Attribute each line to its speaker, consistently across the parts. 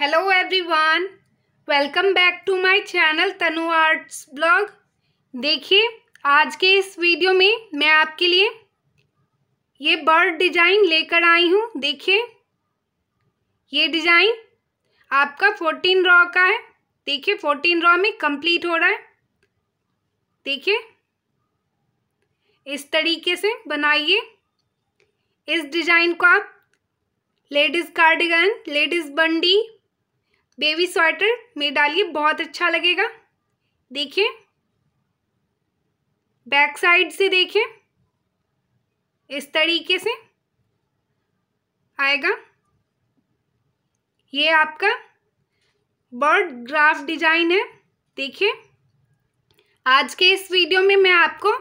Speaker 1: hello everyone welcome back to my channel Tanu arts blog देखिए आज के इस वीडियो में मैं आपके लिए ये बर्ड डिजाइन लेकर आई हूँ देखिए ये डिजाइन आपका फोर्टीन रॉ का है देखिए फोर्टीन रॉ में कंप्लीट हो रहा है देखिए इस तरीके से बनाइए इस डिजाइन को आप लेडीज़ कार्डिगन लेडीज़ बंडी बेबी स्वेटर में डालिए बहुत अच्छा लगेगा देखिए बैक साइड से देखिए इस तरीके से आएगा ये आपका बर्ड ग्राफ डिजाइन है देखिए आज के इस वीडियो में मैं आपको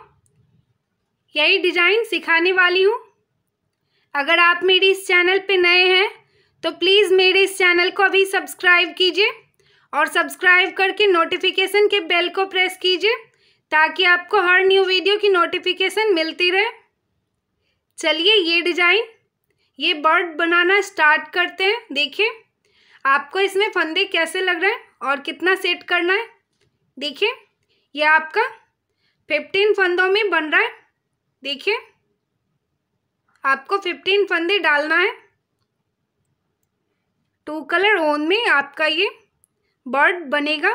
Speaker 1: यही डिज़ाइन सिखाने वाली हूँ अगर आप मेरी इस चैनल पे नए हैं तो प्लीज़ मेरे इस चैनल को अभी सब्सक्राइब कीजिए और सब्सक्राइब करके नोटिफिकेशन के बेल को प्रेस कीजिए ताकि आपको हर न्यू वीडियो की नोटिफिकेशन मिलती रहे चलिए ये डिजाइन ये बर्ड बनाना स्टार्ट करते हैं देखिए आपको इसमें फंदे कैसे लग रहे हैं और कितना सेट करना है देखिए ये आपका फिफ्टीन फंदों में बन रहा है देखिए आपको फिफ्टीन फंदे डालना है टू तो कलर ओन में आपका ये बर्ड बनेगा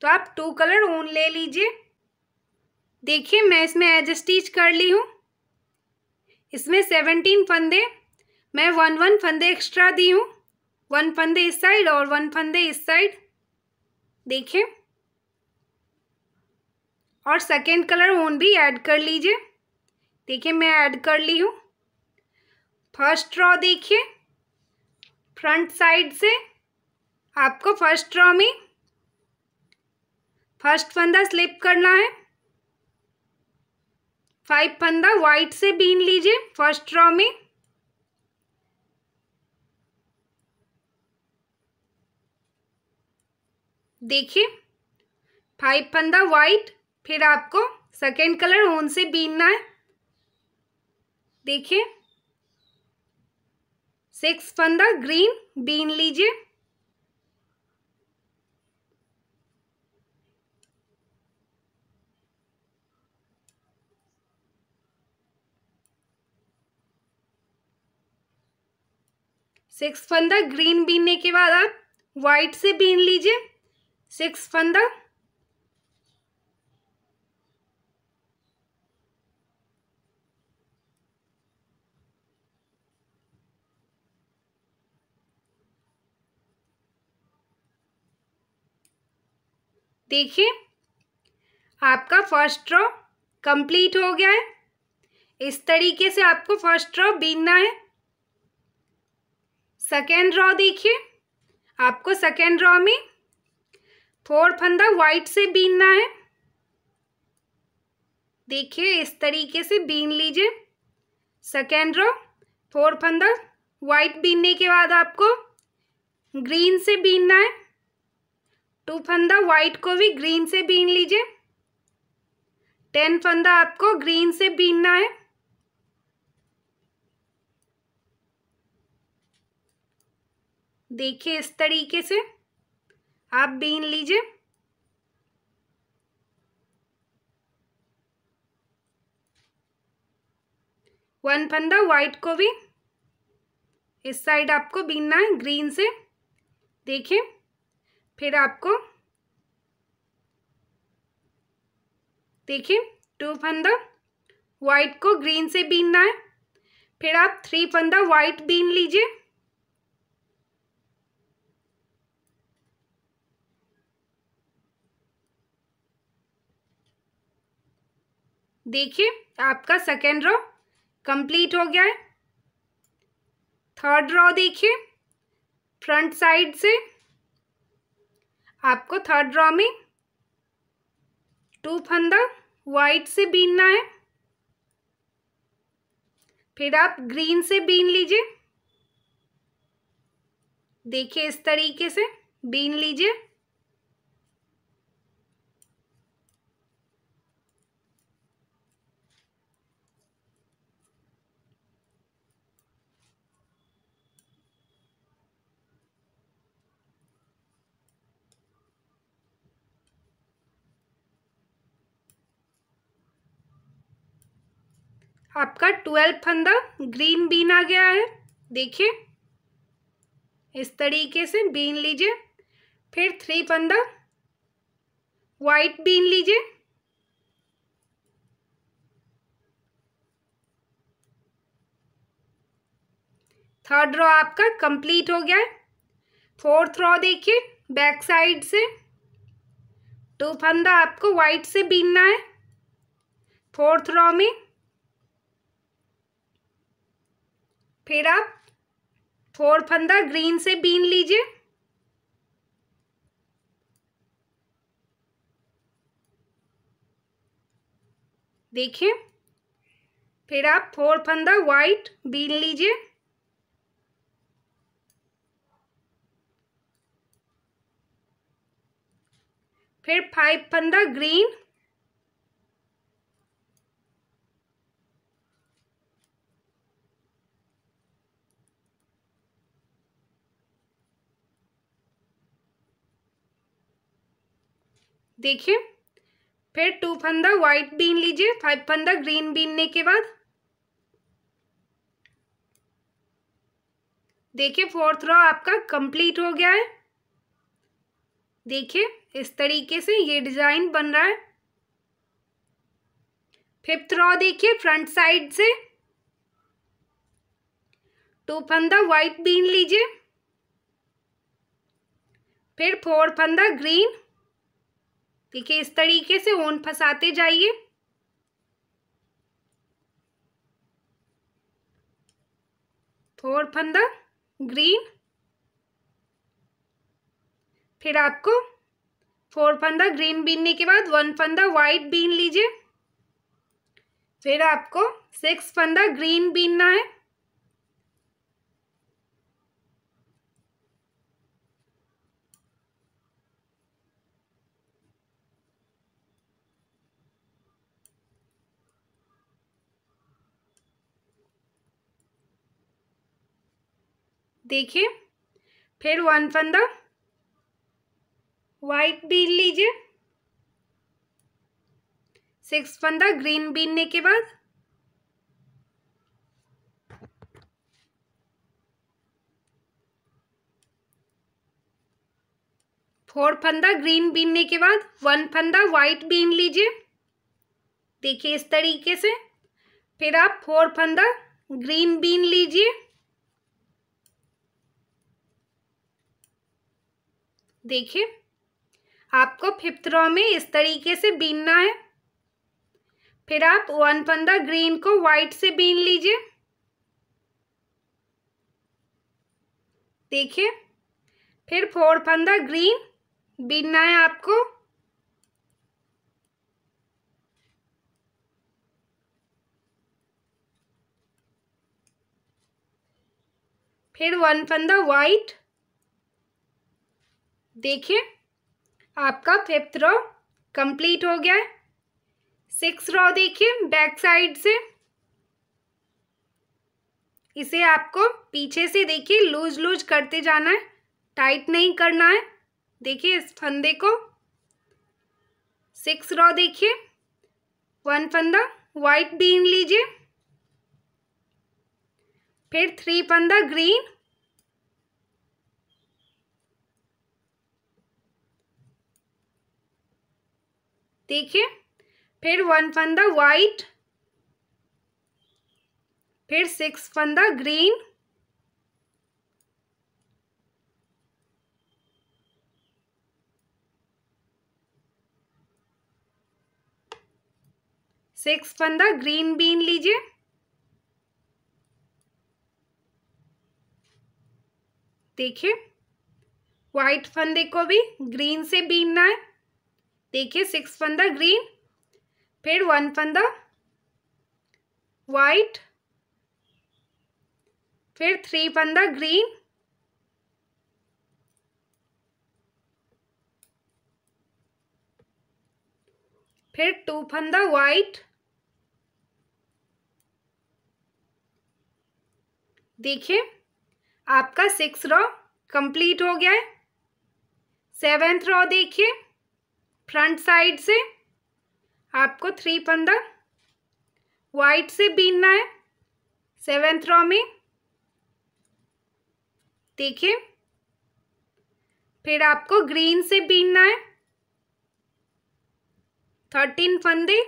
Speaker 1: तो आप टू तो कलर ओन ले लीजिए देखिए मैं इसमें एज स्टिच कर ली हूँ इसमें सेवनटीन फंदे मैं वन वन फंदे एक्स्ट्रा दी हूँ वन फंदे इस साइड और वन फंदे इस साइड देखिए और सेकेंड कलर ओन भी ऐड कर लीजिए देखिए मैं ऐड कर ली हूँ फर्स्ट रॉ देखिए फ्रंट साइड से आपको फर्स्ट रॉ में फर्स्ट फंदा स्लिप करना है फाइव फंदा वाइट से बीन लीजिए फर्स्ट रॉ में देखिए फाइव फंदा वाइट फिर आपको सेकेंड कलर ओन से बीनना है देखिए सिक्स फंदा ग्रीन बीन लीजिए सिक्स फंदा ग्रीन बीनने के बाद आप व्हाइट से बीन लीजिए सिक्स फंदा देखिए आपका फर्स्ट रो कंप्लीट हो गया है इस तरीके से आपको फर्स्ट रो बीनना है सेकेंड रॉ देखिए आपको सेकेंड रॉ में फोर फंदा वाइट से बीनना है देखिए इस तरीके से बीन लीजिए सेकेंड रॉ फोर फंदा वाइट बीनने के बाद आपको ग्रीन से बीनना है टू फंदा वाइट को भी ग्रीन से बीन लीजिए टेन फंदा आपको ग्रीन से बीनना है देखिए इस तरीके से आप बीन लीजिए वन फंदा व्हाइट को भी इस साइड आपको बीनना है ग्रीन से देखिए फिर आपको देखिए टू फंदा वाइट को ग्रीन से बीनना है फिर आप थ्री फंदा वाइट बीन लीजिए देखिए आपका सेकेंड रो कंप्लीट हो गया है थर्ड रो देखिए फ्रंट साइड से आपको थर्ड रॉ में टू फंदा वाइट से बीनना है फिर आप ग्रीन से बीन लीजिए देखिए इस तरीके से बीन लीजिए आपका ट्वेल्व फंदा ग्रीन बीन आ गया है देखिए इस तरीके से बीन लीजिए फिर थ्री फंदा वाइट बीन लीजिए थर्ड रॉ आपका कंप्लीट हो गया है फोर्थ रॉ देखिए बैक साइड से टू फंदा आपको वाइट से बीनना है फोर्थ रॉ में फिर आप ठोर फंदा ग्रीन से बीन लीजिए देखिए फिर आप फोर फंदा व्हाइट बीन लीजिए फिर फाइव फंदा ग्रीन देखिए फिर टू फंदा व्हाइट बीन लीजिए फाइव फंदा ग्रीन बीनने के बाद देखिए फोर्थ रॉ आपका कंप्लीट हो गया है देखिए इस तरीके से ये डिज़ाइन बन रहा है फिफ्थ रॉ देखिए फ्रंट साइड से टू फंदा व्हाइट बीन लीजिए फिर फोर फंदा ग्रीन ठीक है इस तरीके से ऊन फंसाते जाइए फोर फंदा ग्रीन फिर आपको फोर फंदा ग्रीन बीनने के बाद वन फंदा वाइट बीन लीजिए फिर आपको सिक्स फंदा ग्रीन बीनना है देखिए फिर वन फंदा वाइट बीन लीजिए सिक्स फंदा ग्रीन बीनने के बाद फोर फंदा ग्रीन बीनने के बाद वन फंदा व्हाइट बीन लीजिए देखिए इस तरीके से फिर आप फोर फंदा ग्रीन बीन लीजिए देखिए आपको फिफ्थ रॉ में इस तरीके से बीनना है फिर आप वन पंद्रह ग्रीन को वाइट से बीन लीजिए देखिए फिर फोर पंद्रह ग्रीन बीनना है आपको फिर वन पंदा वाइट देखिए आपका फिफ्थ रो कंप्लीट हो गया है सिक्स रो देखिए बैक साइड से इसे आपको पीछे से देखिए लूज लूज करते जाना है टाइट नहीं करना है देखिए इस फंदे को सिक्स रॉ देखिए वन फंदा वाइट बीन लीजिए फिर थ्री फंदा ग्रीन देखिए फिर वन फन द वाइट फिर सिक्स फन द ग्रीन सिक्स फन द ग्रीन बीन लीजिए देखिए व्हाइट फंदे को भी ग्रीन से बीनना है देखिए सिक्स फन ग्रीन फिर वन फन वाइट फिर थ्री फन ग्रीन फिर टू फंदा वाइट देखिए आपका सिक्स रॉ कंप्लीट हो गया है सेवेंथ रॉ देखिए फ्रंट साइड से आपको थ्री फंदा वाइट से बीनना है सेवेंथ रॉ में देखिए फिर आपको ग्रीन से बीनना है थर्टीन फंदे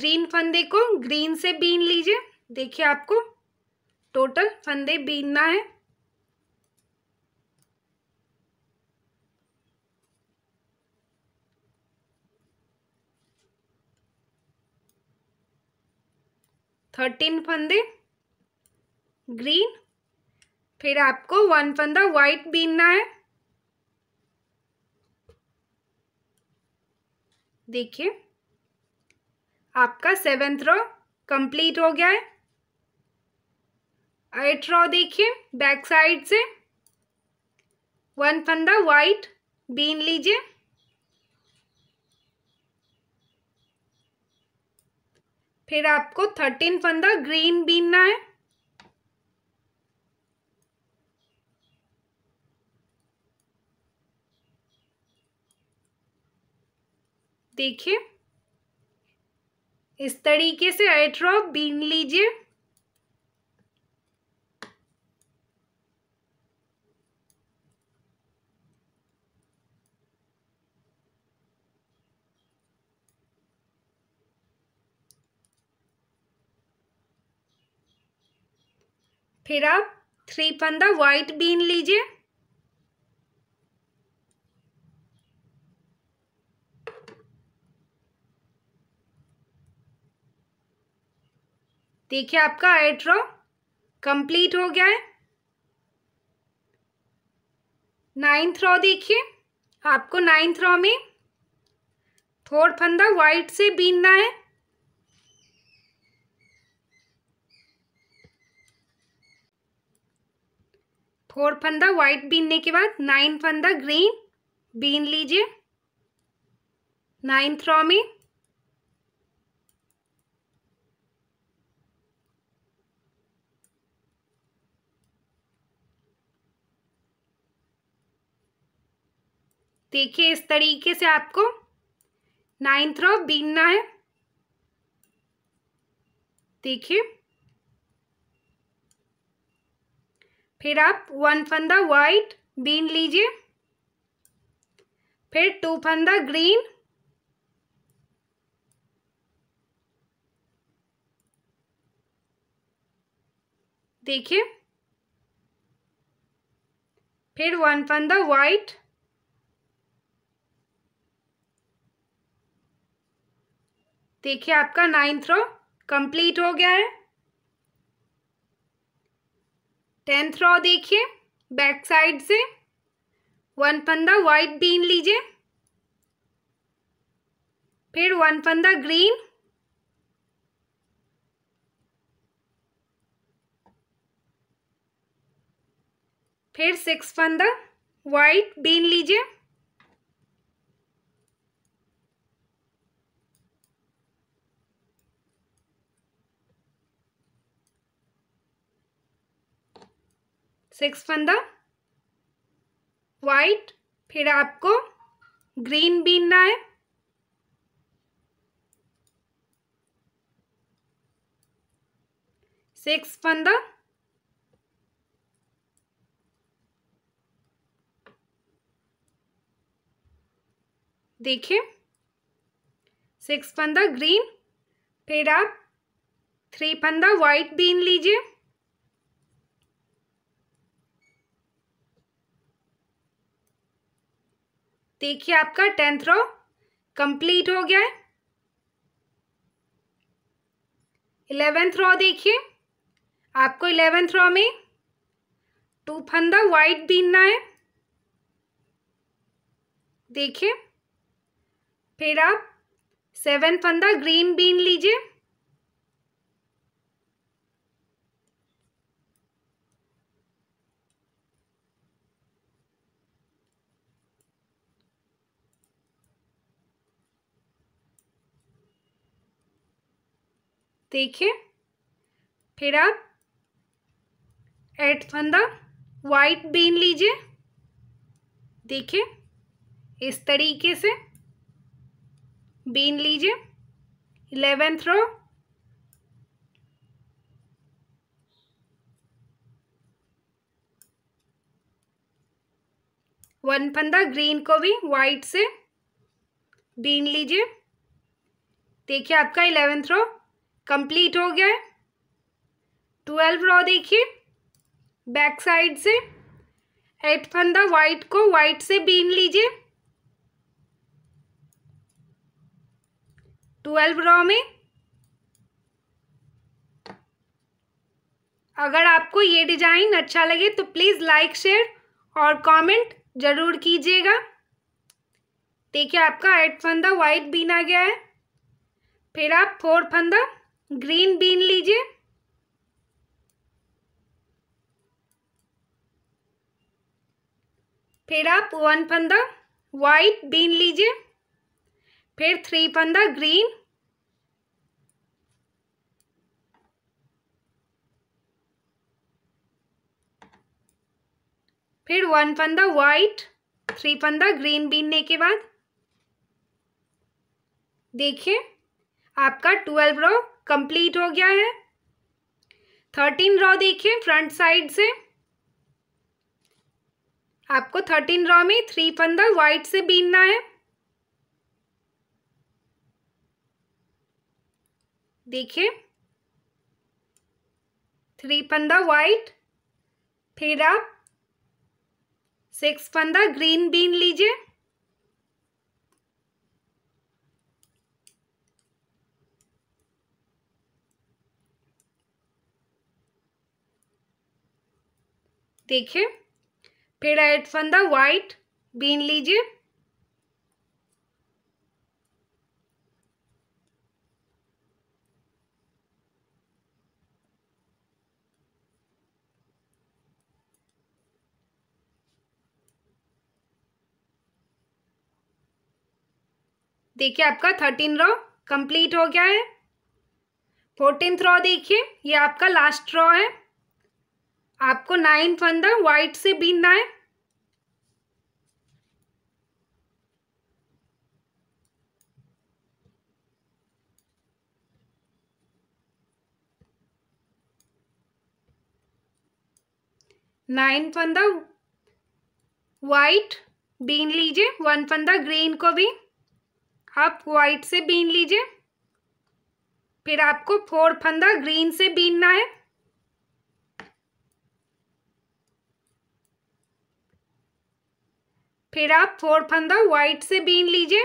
Speaker 1: ग्रीन फंदे को ग्रीन से बीन लीजिए देखिए आपको टोटल फंदे बीनना है थर्टीन फंदे ग्रीन फिर आपको वन फंदा व्हाइट बीनना है देखिए आपका सेवेंथ रो कंप्लीट हो गया है एट्रॉ देखिए बैक साइड से वन फंदा वाइट बीन लीजिए फिर आपको थर्टीन फंदा ग्रीन बीनना है देखिए इस तरीके से एट्रॉ बीन लीजिए फिर आप थ्री फंदा वाइट बीन लीजिए देखिए आपका एट कंप्लीट हो गया है नाइन्थ रो देखिए आपको नाइन्थ रो में थोड़ फंदा वाइट से बीनना है फोर फंदा व्हाइट बीनने के बाद नाइन फंदा ग्रीन बीन लीजिए नाइन थ्रॉ में देखिए इस तरीके से आपको नाइन्थ रो बीनना है देखिए फिर आप वन फंदा वाइट बीन लीजिए फिर टू फंदा ग्रीन देखिए फिर वन फंदा वाइट देखिए आपका नाइन्थ रो कंप्लीट हो गया है टेंथ रॉ देखिए बैक साइड से वन फंदा वाइट बीन लीजिए फिर वन फंदा ग्रीन फिर सिक्स फंदा वाइट बीन लीजिए सिक्स फंदा वाइट फिर आपको ग्रीन बीनना है सिक्स फंदा देखिए सिक्स फंदा ग्रीन फिर आप थ्री फंदा वाइट बीन लीजिए देखिए आपका टेंथ रो कंप्लीट हो गया है इलेवेंथ रो देखिए आपको इलेवेंथ रो में टू फंदा वाइट बीनना है देखिए फिर आप सेवन फंदा ग्रीन बीन लीजिए देखिए फिर आप एट फंदा वाइट बीन लीजिए देखिए इस तरीके से बीन लीजिए इलेवेंथ रो वन फंदा ग्रीन को भी वाइट से बीन लीजिए देखिए आपका इलेवेंथ रो कंप्लीट हो गया है ट्वेल्व रॉ देखिए बैक साइड से एट फंदा वाइट को वाइट से बीन लीजिए ट्वेल्व रॉ में अगर आपको ये डिजाइन अच्छा लगे तो प्लीज़ लाइक शेयर और कमेंट ज़रूर कीजिएगा देखिए आपका एट फंदा वाइट बीन आ गया है फिर आप फोर फंदा ग्रीन बीन लीजिए फिर आप वन फंदा वाइट बीन लीजिए फिर थ्री फंदा ग्रीन फिर वन फंदा वाइट थ्री फंदा ग्रीन बीनने के बाद देखिए आपका ट्वेल्व रो कंप्लीट हो गया है थर्टीन रॉ देखिए फ्रंट साइड से आपको थर्टीन रॉ में थ्री फंदा व्हाइट से बीनना है देखिए थ्री फंदा व्हाइट फिर आप सिक्स फंदा ग्रीन बीन लीजिए देखिए फिर एड फंदा वाइट बीन लीजिए देखिए आपका थर्टीन रो कंप्लीट हो गया है फोर्टीन रो देखिए ये आपका लास्ट रो है आपको नाइन फंदा व्हाइट से बीनना है नाइन फंदा वाइट बीन लीजिए वन फंदा ग्रीन को भी आप वाइट से बीन लीजिए फिर आपको फोर फंदा ग्रीन से बीनना है फिर आप फोर फंदा व्हाइट से बीन लीजिए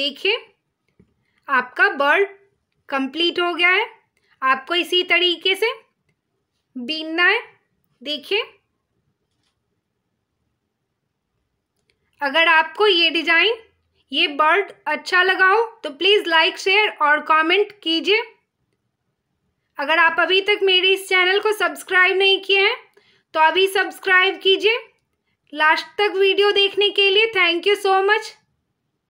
Speaker 1: देखिए आपका बर्ड कंप्लीट हो गया है आपको इसी तरीके से बीनना है देखिए अगर आपको ये डिजाइन ये बर्ड अच्छा लगा हो तो प्लीज़ लाइक शेयर और कमेंट कीजिए अगर आप अभी तक मेरे इस चैनल को सब्सक्राइब नहीं किए हैं तो अभी सब्सक्राइब कीजिए लास्ट तक वीडियो देखने के लिए थैंक यू सो मच